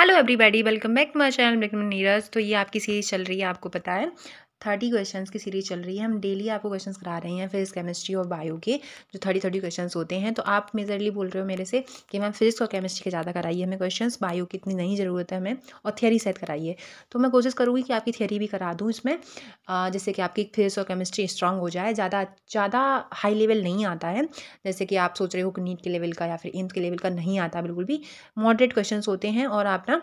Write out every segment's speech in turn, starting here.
hello everybody welcome back to my channel मेरा नीरज तो ये आपकी सीरीज चल रही है आपको पता है थर्टी क्वेश्चन की सीरीज चल रही है हम डेली आपको क्वेश्चन करा रहे हैं फिजिक्स केमिस्ट्री और बायो के जो थर्टी थर्टी क्वेश्चन होते हैं तो आप मेजरली बोल रहे हो मेरे से कि मैम फिजिक्स और केमिस्ट्री के ज़्यादा कराइए हमें क्वेश्चन बायो की इतनी नहीं ज़रूरत है हमें और थियरी सेट कराइए तो मैं कोशिश करूँगी कि आपकी थियरी भी करा दूँ इसमें जैसे कि आपकी फिजिक्स और केमिस्ट्री स्ट्रॉग हो जाए ज़्यादा ज़्यादा हाई लेवल नहीं आता है जैसे कि आप सोच रहे हो कि नीट के लेवल का या फिर एम्स के लेवल का नहीं आता बिल्कुल भी मॉडरेट क्वेश्चन होते हैं और आप ना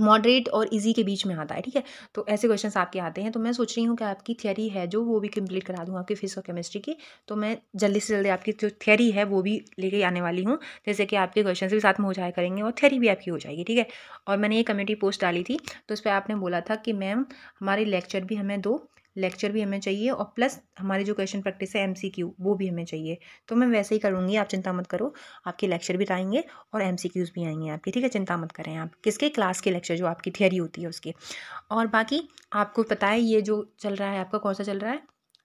मॉडरेट और इजी के बीच में आता है ठीक है तो ऐसे क्वेश्चंस आपके आते हैं तो मैं सोच रही हूँ कि आपकी थियरी है जो वो भी कंप्लीट करा दूँ आपकी फिजिक्स और केमिस्ट्री की तो मैं जल्दी से जल्दी आपकी जो थियरी है वो भी लेके आने वाली हूँ जैसे कि आपके क्वेश्चन भी साथ में हो जाए करेंगे और थियरी भी आपकी हो जाएगी ठीक है और मैंने ये कम्युनिटी पोस्ट डाली थी तो उस पर आपने बोला था कि मैम हमारे लेक्चर भी हमें दो लेक्चर भी हमें चाहिए और प्लस हमारी जो क्वेश्चन प्रैक्टिस है एमसीक्यू वो भी हमें चाहिए तो मैं वैसे ही करूँगी आप चिंता मत करो आपके लेक्चर भी आएंगे और एमसीक्यूज़ भी आएंगे आपके ठीक है चिंता मत करें आप किसके क्लास के लेक्चर जो आपकी थियरी होती है उसके और बाकी आपको पता है ये जो चल रहा है आपका कौन सा चल रहा है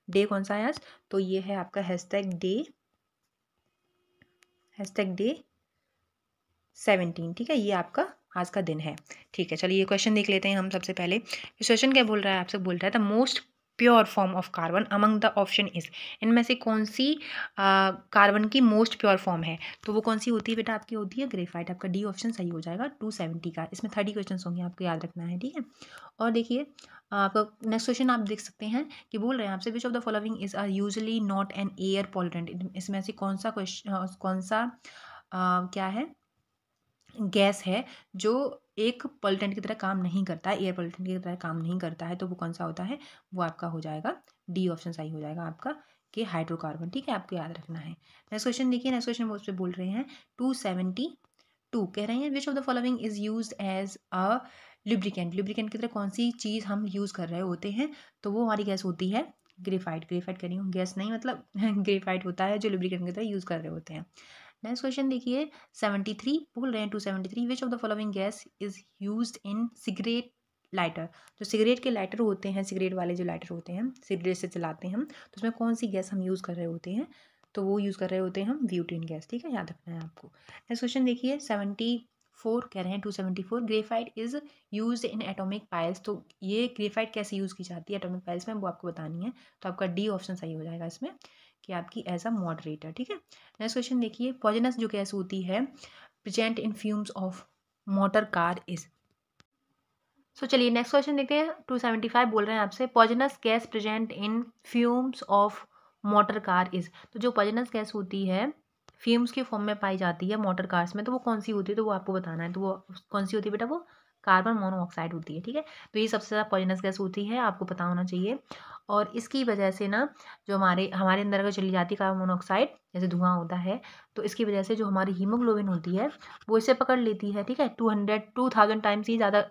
डे कौन सा है आज तो ये है आपका hashtag day hashtag day seventeen ठीक है ये आपका आज का दिन है ठीक है चलिए ये क्वेश्चन देख लेते हैं हम सबसे पहले इस क्वेश्चन क्या बोल रहा है आपसे बोल रहा है the most pure form of carbon among the option is इनमें से कौन सी कार्बन की मोस्ट प्योर फॉर्म है तो वो कौन सी होती है बेटा आपकी होती है ग्रेफाइट आपका डी ऑप्शन सही हो जाएगा टू सेवेंटी का इसमें थर्टी क्वेश्चन होंगे आपको याद रखना है ठीक है और देखिए आपका नेक्स्ट क्वेश्चन आप देख सकते हैं कि बोल रहे हैं आपसे which of the following is are usually not an air pollutant इसमें से कौन सा क्वेश्चन कौन सा आ, क्या है गैस है जो एक पॉलिटेंट की तरह काम नहीं करता है एयर पॉलिटेंट की तरह काम नहीं करता है तो वो कौन सा होता है वो आपका हो जाएगा डी ऑप्शन सही हो जाएगा आपका कि हाइड्रोकार्बन ठीक है आपको याद रखना है नेक्स्ट क्वेश्चन देखिए नेक्स्ट क्वेश्चन वो उस पर बोल रहे हैं टू सेवेंटी टू कह रहे हैं which of the following is used as a lubricant lubricant की तरह कौन सी चीज़ हम यूज़ कर रहे होते हैं तो वो हमारी गैस होती है ग्रेफाइट ग्रेफाइट रही हूँ गैस नहीं मतलब ग्रेफाइट होता है जो लुब्रिकेंट की तरह यूज़ कर रहे होते हैं नेक्स्ट क्वेश्चन देखिए सेवेंटी थ्री बोल रहे हैं two seventy three which of the following gas is used in cigarette lighter जो सिगरेट के लाइटर होते हैं सिगरेट वाले जो लाइटर होते हैं सिगरेट से चलाते हैं हम तो उसमें कौन सी गैस हम यूज़ कर रहे होते हैं तो वो यूज़ कर रहे होते हैं हम व्यूटीन गैस ठीक है याद रखना है आपको नेक्स्ट क्वेश्चन देखिए सेवेंटी फोर कह रहे हैं two seventy four graphite is use in atomic piles तो ये ग्रेफाइट कैसे यूज़ की जाती है एटोमिक पाइल्स में वो आपको बतानी है तो आपका डी ऑप्शन सही हो जाएगा इसमें कि आपकी एज अ मॉडरेटर ठीक है नेक्स्ट क्वेश्चन देखिए पॉजनस जो गैस होती है present in fumes of motor car is so चलिए नेक्स्ट क्वेश्चन देखते हैं टू सेवेंटी फाइव बोल रहे हैं आपसे poisonous gas present in fumes of motor car is तो जो पॉजनस गैस होती है फ्यूम्स के फॉर्म में पाई जाती है मोटर कार्स में तो वो कौन सी होती है तो वो आपको बताना है तो वो कौन सी होती है बेटा वो कार्बन मोनोऑक्साइड होती है ठीक है तो ये सबसे ज़्यादा पॉइजनस गैस होती है आपको पता होना चाहिए और इसकी वजह से ना जो हमारे हमारे अंदर अगर चली जाती है कार्बन मोनोऑक्साइड जैसे धुआं होता है तो इसकी वजह से जो हमारी हीमोग्लोबिन होती है वो इसे पकड़ लेती है ठीक है two hundred to thousand times ही ज़्यादा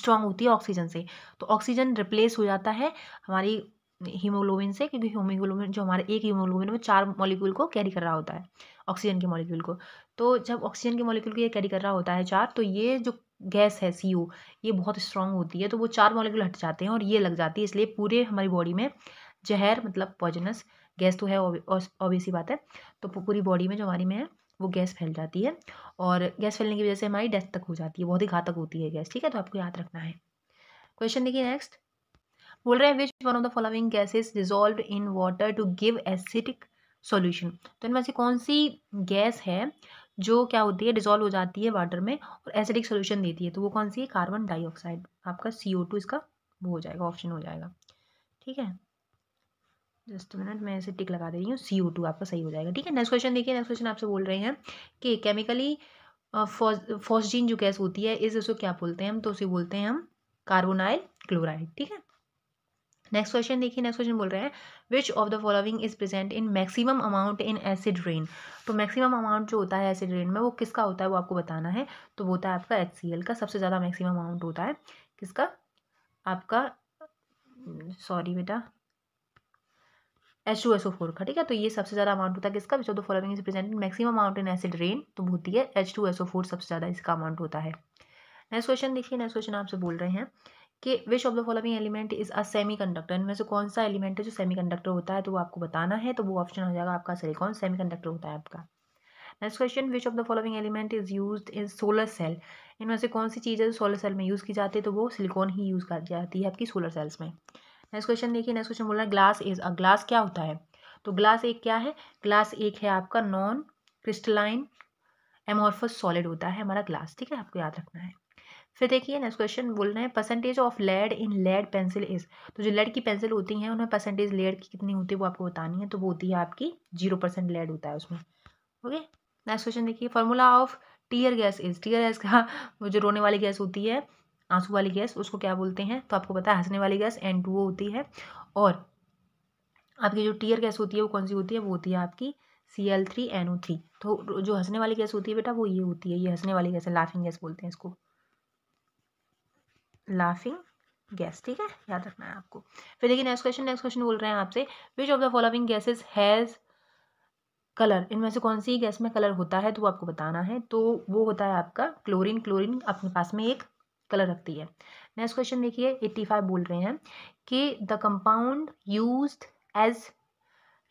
स्ट्रांग होती है ऑक्सीजन से तो ऑक्सीजन रिप्लेस हो जाता है हमारी हीमोग्लोबिन से क्योंकि हीमोग्लोबिन जो हमारे एक हीमोग्लोबिन में चार मॉलिक्यूल को कैरी कर रहा होता है ऑक्सीजन के मॉलिक्यूल को तो जब ऑक्सीजन के मॉलिक्यूल को ये कैरी कर रहा होता है चार तो ये जो गैस है सी ये बहुत स्ट्रांग होती है तो वो चार मॉलिक्यूल हट जाते हैं और ये लग जाती है इसलिए पूरे हमारी बॉडी में जहर मतलब पॉइजनस गैस तो है ऑबियस ही बात है तो पूरी बॉडी में जो हमारी में है वो गैस फैल जाती है और गैस फैलने की वजह से हमारी डेथ तक हो जाती है बहुत ही घातक होती है गैस ठीक है तो आपको याद रखना है क्वेश्चन देखिए नेक्स्ट बोल रहे हैं which one of the following gases dissolve in water to give acidic solution तो इनमें से कौन सी गैस है जो क्या होती है डिजोल्व हो जाती है वाटर में और एसिडिक सोल्यूशन देती है तो वो कौन सी है कार्बन डाइऑक्साइड आपका सी ओ टू इसका वो हो जाएगा ऑप्शन हो जाएगा ठीक है जस्ट मिनट मैं ऐसे टिक लगा दे रही हूँ सी ओ टू आपका सही हो जाएगा ठीक है नेक्स्ट क्वेश्चन देखिए नेक्स्ट क्वेश्चन आपसे बोल रहे हैं कि केमिकली फॉस्जीन जो गैस होती है इस इसको क्या बोलते हैं हम तो उसे बोलते हैं हम कार्बोनाइल क्लोराइड ठीक है नेक्स्ट क्वेश्चन देखिए नेक्स्ट क्वेश्चन बोल रहे हैं which of the following is present in maximum amount in acid rain तो मैक्सिमम अमाउंट जो होता है एसिड रेन में वो किसका होता है वो आपको बताना है तो वो होता है आपका एच का सबसे ज़्यादा मैक्सिमम अमाउंट होता है किसका आपका सॉरी बेटा H two S O four का ठीक है तो ये सबसे ज़्यादा अमाउंट होता है किसका which of the following is present maximum amount in acid rain तो होती है H two S O four सबसे ज़्यादा इसका अमाउंट होता है नेक्स्ट क्वेश्चन देखिए नेक्स्ट क्वेश्चन आपसे बोल रहे हैं कि which of the following element is a semiconductor इनमें से कौन सा एलिमेंट है जो सेमी कंडक्टर होता है तो वो आपको बताना है तो वो ऑप्शन हो जाएगा आपका सिलिकॉन सेमी कंडक्टर होता है आपका next question which of the following element is use in solar cell इनमें से कौन सी चीज़ है जो सोलर सेल में यूज़ की जाती है तो वो सिलिकॉन ही यूज़ कर जाती है आपकी सोलर सेल्स में नेक्स्ट क्वेश्चन देखिए नेक्स्ट क्वेश्चन बोल रहा है ग्लास इज़ अ ग्लास क्या होता है तो ग्लास एक क्या है ग्लास एक है आपका नॉन क्रिस्टलाइन एमोर्फस सॉलिड होता है हमारा ग्लास ठीक है आपको याद रखना है फिर देखिए नेक्स्ट क्वेश्चन बोल रहे हैं percentage of lead in lead pencil is तो जो लेड की पेंसिल होती है उनमें परसेंटेज लेड की कितनी होती है वो आपको बतानी है तो वो होती है आपकी जीरो परसेंट लेड होता है उसमें ओके नेक्स्ट क्वेश्चन देखिए formula of tear gas is tear gas का वो जो रोने वाली गैस होती है आंसू वाली गैस उसको क्या बोलते हैं तो आपको पता है हंसने वाली गैस एन टू होती है और आपकी जो टीयर गैस होती है वो कौन सी होती है वो होती है आपकी C L three N O three तो जो हंसने वाली गैस होती है बेटा वो ये होती है ये हंसने वाली गैस है लाफिंग गैस बोलते हैं इसको लाफिंग गैस ठीक है याद रखना है आपको फिर देखिए नेक्स्ट क्वेश्चन नेक्स्ट क्वेश्चन बोल रहे हैं आपसे which of the following gases has colour इनमें से कौन सी गैस में कलर होता है तो वो आपको बताना है तो वो होता है आपका क्लोरीन क्लोरीन अपने पास में एक कलर रखती है नेक्स्ट क्वेश्चन देखिए एट्टी फाइव बोल रहे हैं कि the compound use as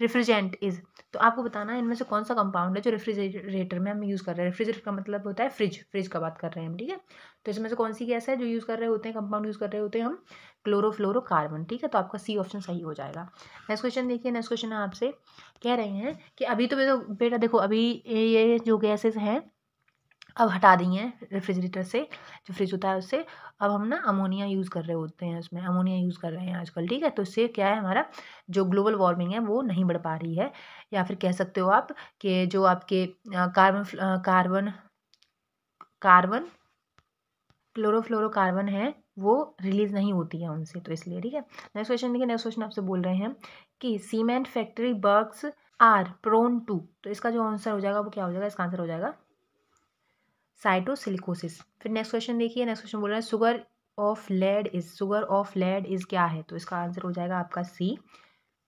refrigerant is तो आपको बताना है इनमें से कौन सा कंपाउंड है जो रेफ्रिजरेटर में हम यूज़ कर रहे हैं रेफ्रिजरेटर का मतलब होता है फ्रिज फ्रिज का बात कर रहे हैं हम ठीक है तो इसमें से कौन सी गैस है जो यूज़ कर रहे होते हैं कंपाउंड यूज़ कर रहे होते हैं हम क्लोरोफ्लोरोकार्बन ठीक है तो आपका सी ऑप्शन सही हो जाएगा नेक्स्ट क्वेश्चन देखिए नेक्स्ट क्वेश्चन आपसे कह रहे हैं कि अभी तो बेटा देखो अभी ये जो गैसेज हैं अब हटा दिए हैं रेफ्रिजरेटर से जो फ्रिज होता है उससे अब हम ना अमोनिया यूज़ कर रहे होते हैं उसमें अमोनिया यूज़ कर रहे हैं आजकल ठीक है तो इससे क्या है हमारा जो ग्लोबल वार्मिंग है वो नहीं बढ़ पा रही है या फिर कह सकते हो आप कि जो आपके कार्बन कार्बन कार्बन क्लोरोफ्लोरोकार्बन है वो रिलीज़ नहीं होती है उनसे तो इसलिए ठीक है नेक्स्ट क्वेश्चन देखिए नेक्स्ट क्वेश्चन आपसे बोल रहे हैं कि cement factory workers are prone to तो इसका जो आंसर हो जाएगा वो क्या हो जाएगा इसका आंसर हो जाएगा साइटोसिलिकोसिस फिर नेक्स्ट क्वेश्चन देखिए नेक्स्ट क्वेश्चन बोल रहा है sugar of lead is sugar of lead is क्या है तो इसका आंसर हो जाएगा आपका C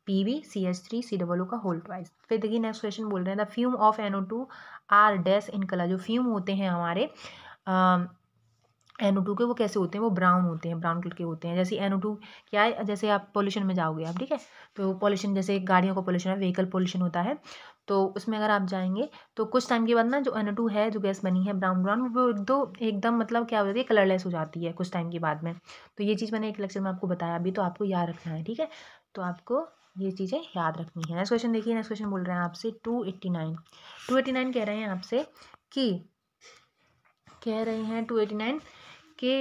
P V C H three C double O का होल ट्वाइस फिर देखिए नेक्स्ट क्वेश्चन बोल रहे हैं the fume of O two R dash in colour जो फ्यूम होते हैं हमारे ओ टू के वो कैसे होते हैं वो ब्राउन होते हैं ब्राउन कलर के होते हैं जैसे ओ टू क्या है जैसे आप पॉल्यूशन में जाओगे आप ठीक है तो पॉल्यूशन जैसे गाड़ियों का पॉल्यूशन है व्हीकल पॉल्यूशन होता है तो उसमें अगर आप जाएंगे तो कुछ टाइम के बाद ना जो एन है जो गैस बनी है ब्राउन ब्राउन वो दो एकदम मतलब क्या हो जाती है कलरलेस हो जाती है कुछ टाइम के बाद में तो ये चीज़ मैंने एक लेक्चर में आपको बताया अभी तो आपको याद रखना है ठीक है तो आपको ये चीज़ें याद रखनी है नेक्स्ट क्वेश्चन देखिए नेक्स्ट क्वेश्चन बोल रहे हैं आपसे two eighty nine two eighty nine कह रहे हैं आपसे कि कह रहे हैं टू एटी नाइन के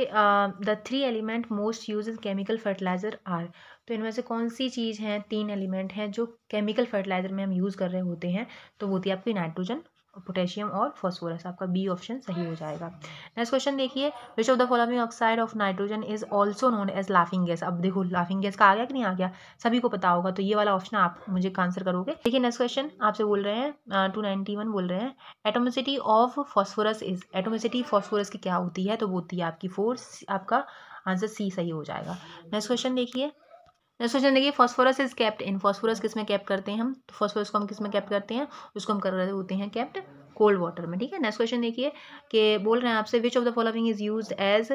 the three element most use chemical fertiliser are तो इनमें से कौन सी चीज़ है तीन एलिमेंट हैं जो केमिकल फर्टिलाइज़र में हम यूज़ कर रहे होते हैं तो वो थी आपकी नाइट्रोजन पोटेशियम और फॉस्फोरस आपका बी ऑप्शन सही हो जाएगा नेक्स्ट क्वेश्चन देखिए which of the following oxide of nitrogen is also known as laughing gas अब देखो लाफिंग गैस का आ गया कि नहीं आ गया सभी को पता होगा तो ये वाला ऑप्शन आप मुझे आंसर करोगे देखिए नेक्स्ट क्वेश्चन आपसे बोल रहे हैं टू नाइनटी वन बोल रहे हैं atomicity of phosphorus is atomicity phosphorus की क्या होती है तो वो होती है आपकी फोर्स आपका आंसर सी सही हो जाएगा नेक्स्ट क्वेश्चन देखिए नेक्स्ट क्वेश्चन देखिए phosphorus is kept in phosphorus किस में कैप करते हैं हम तो फॉस्फोरस को हम किस में कैप करते हैं उसको हम कर रहे होते हैं कैप्ट कोल्ड वाटर में ठीक है नेक्स्ट क्वेश्चन देखिए कि बोल रहे हैं आपसे which of the following is use as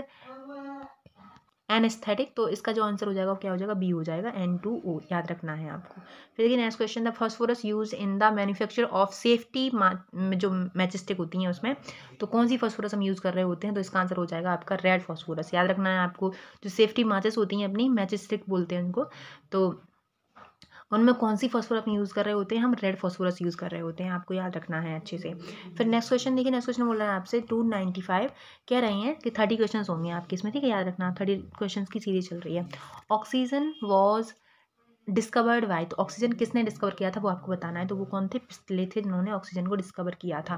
anaesthetic तो इसका जो आंसर हो जाएगा वो क्या हो जाएगा बी हो जाएगा एन टू ओ याद रखना है आपको फिर देखिए next question the phosphorus use in the manufacture of safety जो मैचस्टिक होती हैं उसमें तो कौन सी फॉस्फोरस हम यूज़ कर रहे होते हैं तो इसका आंसर हो जाएगा आपका रेड फॉस्फोरस याद रखना है आपको जो सेफ्टी माचिस होती हैं अपनी मैचस्टिक बोलते हैं उनको तो उनमें कौन सी फॉस्फोर अपनी यूज़ कर रहे होते हैं हम रेड फॉस्फोरस यूज़ कर रहे होते हैं आपको याद रखना है अच्छे से फिर नेक्स्ट क्वेश्चन देखिए नेक्स्ट क्वेश्चन बोल रहा है आपसे टू नाइन्टी फाइव कह रहे हैं कि थर्टी क्वेश्चन होंगे आपके इसमें ठीक है याद रखना थर्टी क्वेश्चन की सीरीज चल रही है ऑक्सीजन वॉज डिस्कवर्ड वाई तो ऑक्सीजन किसने डिस्कवर किया था वो आपको बताना है तो वो कौन थे पिछले थे जिन्होंने ऑक्सीजन को डिस्कवर किया था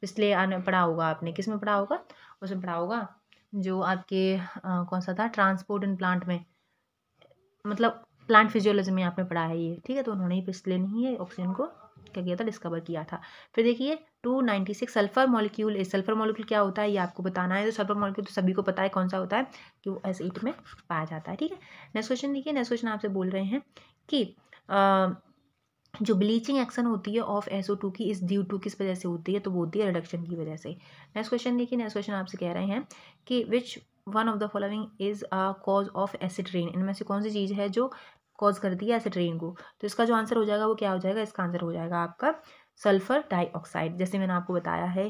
पिछले आने पढ़ा होगा आपने किस में पढ़ा होगा उसमें पढ़ा होगा जो आपके आ, कौन सा था ट्रांसपोर्ट इन प्लांट में मतलब प्लांट फिजियोलॉजी में आपने पढ़ा है ये ठीक है तो उन्होंने ही पिछले नहीं है ऑक्सीजन को क्या किया था डिस्कवर किया था फिर देखिए 296 सल्फर मॉलिक्यूल सल्फर मॉलिक्यूल क्या होता है ये आपको बताना है तो सल्फर मॉलिक्यूल तो सभी को पता है कौन सा होता है कि वो एस एट में पाया जाता है ठीक है नेक्स्ट क्वेश्चन देखिए नेक्स्ट क्वेश्चन आपसे बोल रहे हैं कि आ, जो ब्लीचिंग एक्शन होती है ऑफ एसओ टू की इस ड्यू टू किस वजह से होती है तो वो होती है रिडक्शन की वजह से नेक्स्ट क्वेश्चन देखिए नेक्स्ट क्वेश्चन आपसे कह रहे हैं कि which one of the following is a cause of acid rain इनमें से कौन सी चीज़ है जो कॉज कर दिया एसिड रेन को तो इसका जो आंसर हो जाएगा वो क्या हो जाएगा इसका आंसर हो जाएगा आपका सल्फर डाइऑक्साइड जैसे मैंने आपको बताया है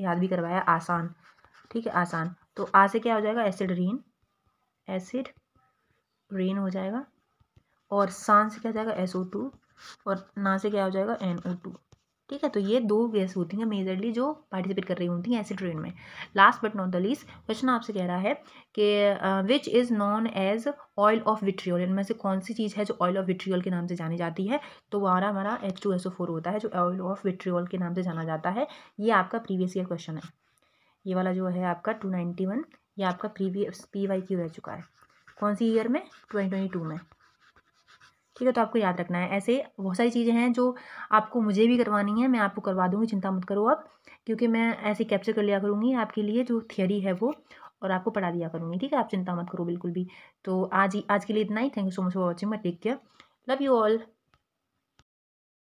याद भी करवाया आसान ठीक है आसान तो आ से क्या हो जाएगा एसिड रेन एसिड रेन हो जाएगा और सान से क्या हो जाएगा एस ओ टू और ना से क्या हो जाएगा एन ओ टू ठीक है तो ये दो गेस होती हैं मेजरली जो पार्टिसिपेट कर रही होती हैं ऐसी ट्रेन में last but not the least question आपसे कह रहा है कि which is known as oil of vitriol इनमें से कौन सी चीज़ है जो ऑयल ऑफ विट्रियल के नाम से जानी जाती है तो वारा हमारा H two S O four होता है जो ऑयल ऑफ विट्रियल के नाम से जाना जाता है ये आपका प्रीवियस ईयर क्वेश्चन है ये वाला जो है आपका टू नाइन्टी वन ये आपका प्रीवियस पी वाई क्यू रह चुका है कौन सी ईयर में ट्वेंटी ट्वेंटी टू में ठीक है तो आपको याद रखना है ऐसे बहुत सारी चीज़ें हैं जो आपको मुझे भी करवानी है मैं आपको करवा दूँगी चिंता मत करो आप क्योंकि मैं ऐसे कैप्चर कर लिया करूँगी आपके लिए जो थियरी है वो और आपको पढ़ा दिया करूँगी ठीक है आप चिंता मत करो बिल्कुल भी तो आज ही आज के लिए इतना ही thank you so much for watching मैं take care love you all